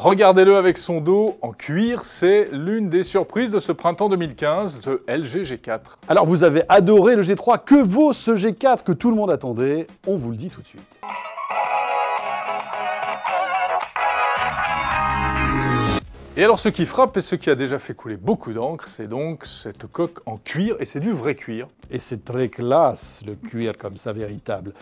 Regardez-le avec son dos en cuir, c'est l'une des surprises de ce printemps 2015, le LG G4. Alors vous avez adoré le G3, que vaut ce G4 que tout le monde attendait On vous le dit tout de suite. Et alors ce qui frappe et ce qui a déjà fait couler beaucoup d'encre, c'est donc cette coque en cuir, et c'est du vrai cuir. Et c'est très classe le cuir comme ça véritable.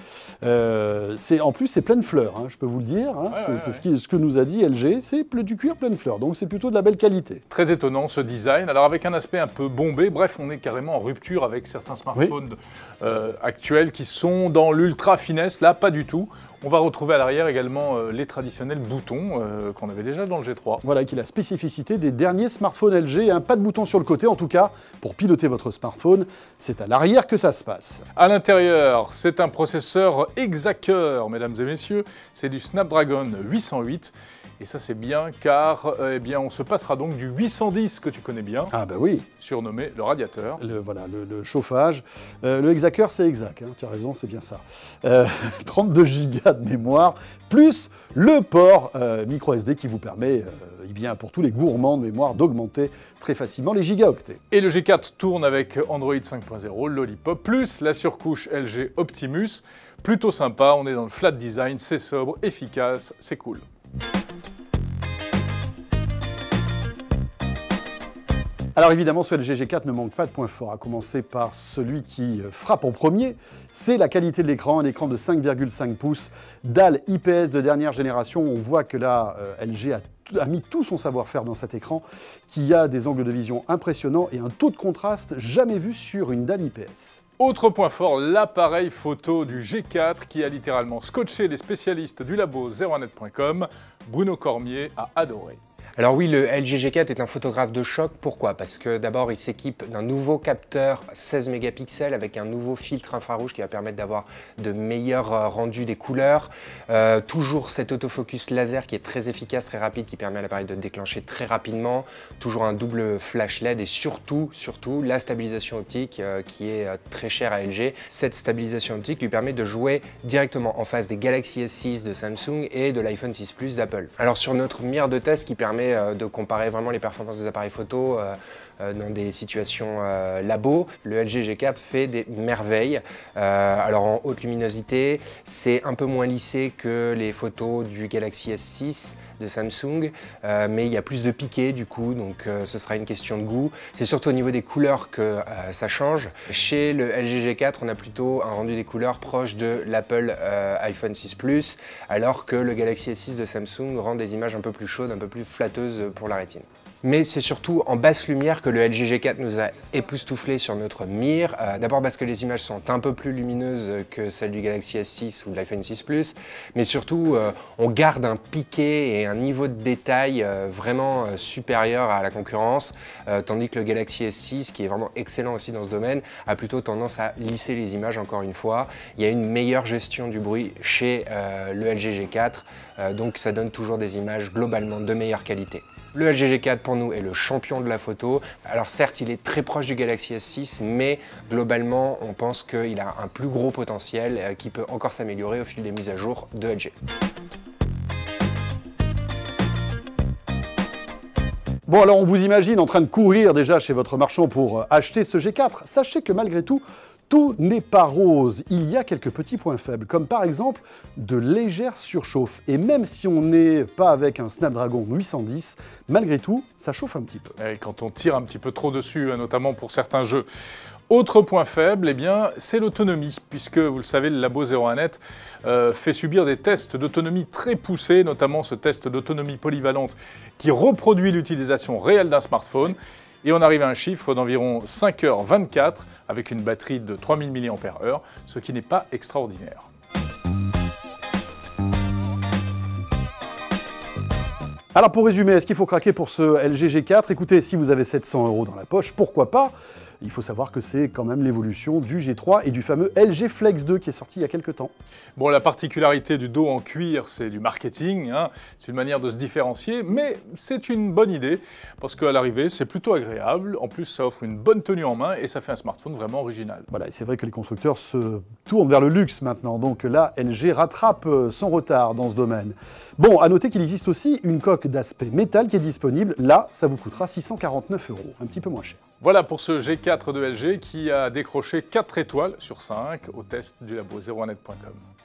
Euh, c'est en plus c'est pleine fleur, hein, je peux vous le dire. Hein. c'est ce, que nous a dit LG, c'est du cuir pleine fleur, donc c'est plutôt de la belle qualité. Très étonnant ce design. Alors avec un aspect un peu bombé, bref, on est carrément en rupture avec certains smartphones euh, actuels qui sont dans l'ultra finesse. Là, pas du tout. On va retrouver à l'arrière également euh, les traditionnels boutons qu'on avait déjà dans le G3. Voilà, qui la des derniers smartphones LG. Un pas de bouton sur le côté, en tout cas, pour piloter votre smartphone. C'est à l'arrière que ça se passe. À l'intérieur, c'est un processeur hexacœur, mesdames et messieurs. C'est du Snapdragon 808. Et ça, c'est bien car euh, eh bien, on se passera donc du 810 que tu connais bien. Ah, bah oui. Surnommé le radiateur. Le, voilà, le, chauffage. Euh, le hexacœur, c'est exact. Hein. tu as raison, c'est bien ça. 32 euh, Go de mémoire, plus le port micro SD qui vous permet, eh bien, pour tous les gourmands de mémoire d'augmenter très facilement les gigaoctets. Et le G4 tourne avec Android 5.0, Lollipop, plus la surcouche LG Optimus. Plutôt sympa, on est dans le flat design, c'est sobre, efficace, c'est cool. Alors évidemment, ce LG g 4 ne manque pas de points forts, à commencer par celui qui euh, frappe en premier, c'est la qualité de l'écran, un écran de 5,5 pouces, dalle IPS de dernière génération, on voit que là, euh, LG a a mis tout son savoir-faire dans cet écran, qui a des angles de vision impressionnants et un taux de contraste jamais vu sur une dalle IPS. Autre point fort, l'appareil photo du G4 qui a littéralement scotché les spécialistes du labo 01net.com. Bruno Cormier a adoré. Alors oui, le LG-G4 est un photographe de choc. Pourquoi Parce que d'abord, il s'équipe d'un nouveau capteur 16 mégapixels avec un nouveau filtre infrarouge qui va permettre d'avoir de meilleurs euh, rendus des couleurs. Euh, toujours cet autofocus laser qui est très efficace, très rapide, qui permet à l'appareil de déclencher très rapidement. Toujours un double flash LED et surtout, surtout, la stabilisation optique euh, qui est très chère à LG. Cette stabilisation optique lui permet de jouer directement en face des Galaxy S6 de Samsung et de l'iPhone 6 Plus d'Apple. Alors sur notre mire de test qui permet euh, de comparer vraiment les performances des appareils photo euh, euh, dans des situations euh, labo. Le LG-G4 fait des merveilles. Euh, alors en haute luminosité, c'est un peu moins lissé que les photos du Galaxy S6 de Samsung, mais il y a plus de piquets du coup, donc ce sera une question de goût. C'est surtout au niveau des couleurs que ça change. Chez le LG G4, on a plutôt un rendu des couleurs proche de l'Apple iPhone 6 Plus, alors que le Galaxy S6 de Samsung rend des images un peu plus chaudes, un peu plus flatteuses pour la rétine mais c'est surtout en basse lumière que le LG G4 nous a époustouflé sur notre mire. Euh, d'abord parce que les images sont un peu plus lumineuses que celles du Galaxy S6 ou de l'iPhone 6 Plus, mais surtout euh, on garde un piqué et un niveau de détail euh, vraiment supérieur à la concurrence, tandis que le Galaxy S6, qui est vraiment excellent aussi dans ce domaine, a plutôt tendance à lisser les images encore une fois. Il y a une meilleure gestion du bruit chez le LG G4, donc ça donne toujours des images globalement de meilleure qualité. Le LG G4 pour nous est le champion de la photo. Alors certes, il est très proche du Galaxy S6, mais globalement, on pense qu'il a un plus gros potentiel euh, qui peut encore s'améliorer au fil des mises à jour de LG. Bon alors on vous imagine en train de courir déjà chez votre marchand pour euh, acheter ce G4. Sachez que malgré tout, tout n'est pas rose, il y a quelques petits points faibles, comme par exemple de légères surchauffes. Et même si on n'est pas avec un Snapdragon 810, malgré tout, ça chauffe un petit peu. Et eh quand on tire un petit peu trop dessus, euh, notamment pour certains jeux. Autre point faible, eh bien, c'est l'autonomie, puisque vous le savez, le labo 01net euh, fait subir des tests d'autonomie très poussés, notamment ce test d'autonomie polyvalente qui reproduit l'utilisation réelle d'un smartphone et on arrive à un chiffre d'environ 5h24 avec une batterie de 3000 mAh, ce qui n'est pas extraordinaire. Alors pour résumer, est-ce qu'il faut craquer pour ce LG G4 Écoutez, si vous avez 700 euros dans la poche, pourquoi pas il faut savoir que c'est quand même l'évolution du G3 et du fameux LG Flex 2 qui est sorti il y a quelques temps. Bon, la particularité du dos en cuir, c'est du marketing, hein. c'est une manière de se différencier, mais c'est une bonne idée parce qu'à l'arrivée, c'est plutôt agréable. En plus, ça offre une bonne tenue en main et ça fait un smartphone vraiment original. Voilà, et c'est vrai que les constructeurs se tournent vers le luxe maintenant, donc là, LG rattrape euh, son retard dans ce domaine. Bon, à noter qu'il existe aussi une coque d'aspect métal qui est disponible. Là, ça vous coûtera 649 euros, un petit peu moins cher. Voilà pour ce G4 de LG qui a décroché 4 étoiles sur 5 au test du labo 01net.com.